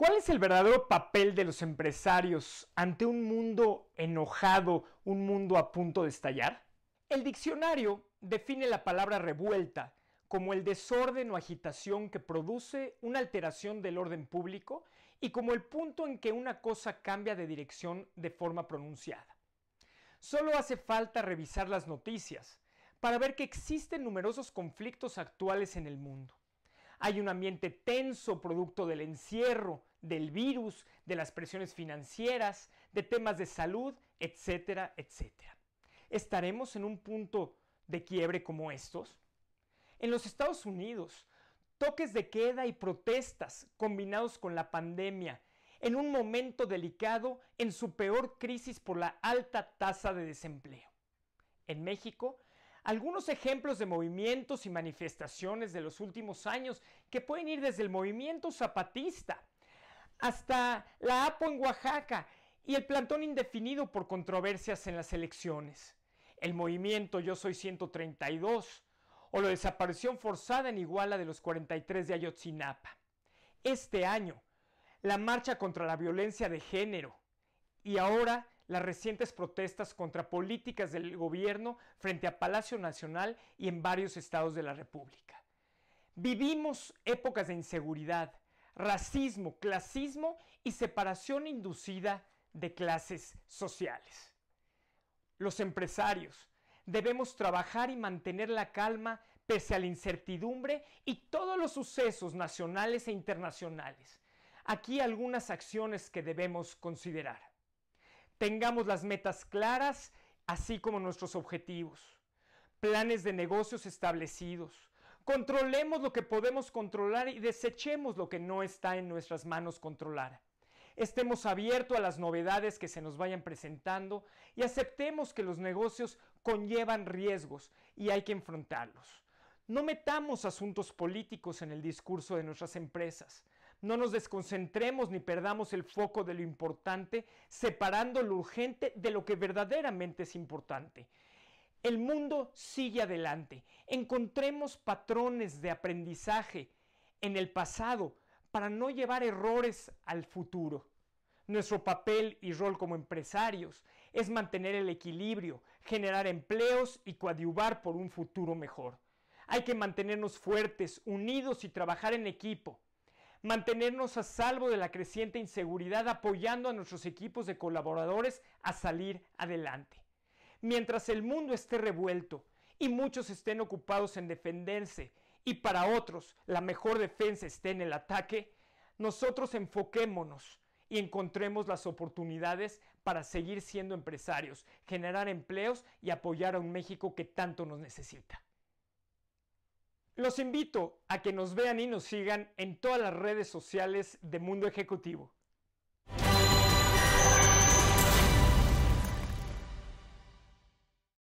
¿Cuál es el verdadero papel de los empresarios ante un mundo enojado, un mundo a punto de estallar? El diccionario define la palabra revuelta como el desorden o agitación que produce una alteración del orden público y como el punto en que una cosa cambia de dirección de forma pronunciada. Solo hace falta revisar las noticias para ver que existen numerosos conflictos actuales en el mundo. Hay un ambiente tenso producto del encierro, del virus, de las presiones financieras, de temas de salud, etcétera, etcétera. ¿Estaremos en un punto de quiebre como estos? En los Estados Unidos, toques de queda y protestas combinados con la pandemia, en un momento delicado, en su peor crisis por la alta tasa de desempleo. En México, algunos ejemplos de movimientos y manifestaciones de los últimos años que pueden ir desde el movimiento zapatista hasta la APO en Oaxaca y el plantón indefinido por controversias en las elecciones. El movimiento Yo Soy 132 o la desaparición forzada en Iguala de los 43 de Ayotzinapa. Este año, la marcha contra la violencia de género y ahora las recientes protestas contra políticas del gobierno frente a Palacio Nacional y en varios estados de la República. Vivimos épocas de inseguridad, racismo, clasismo y separación inducida de clases sociales. Los empresarios debemos trabajar y mantener la calma pese a la incertidumbre y todos los sucesos nacionales e internacionales. Aquí algunas acciones que debemos considerar tengamos las metas claras, así como nuestros objetivos, planes de negocios establecidos. Controlemos lo que podemos controlar y desechemos lo que no está en nuestras manos controlar. Estemos abiertos a las novedades que se nos vayan presentando y aceptemos que los negocios conllevan riesgos y hay que enfrentarlos. No metamos asuntos políticos en el discurso de nuestras empresas no nos desconcentremos ni perdamos el foco de lo importante, separando lo urgente de lo que verdaderamente es importante. El mundo sigue adelante. Encontremos patrones de aprendizaje en el pasado para no llevar errores al futuro. Nuestro papel y rol como empresarios es mantener el equilibrio, generar empleos y coadyuvar por un futuro mejor. Hay que mantenernos fuertes, unidos y trabajar en equipo mantenernos a salvo de la creciente inseguridad apoyando a nuestros equipos de colaboradores a salir adelante. Mientras el mundo esté revuelto y muchos estén ocupados en defenderse y para otros la mejor defensa esté en el ataque, nosotros enfoquémonos y encontremos las oportunidades para seguir siendo empresarios, generar empleos y apoyar a un México que tanto nos necesita. Los invito a que nos vean y nos sigan en todas las redes sociales de Mundo Ejecutivo.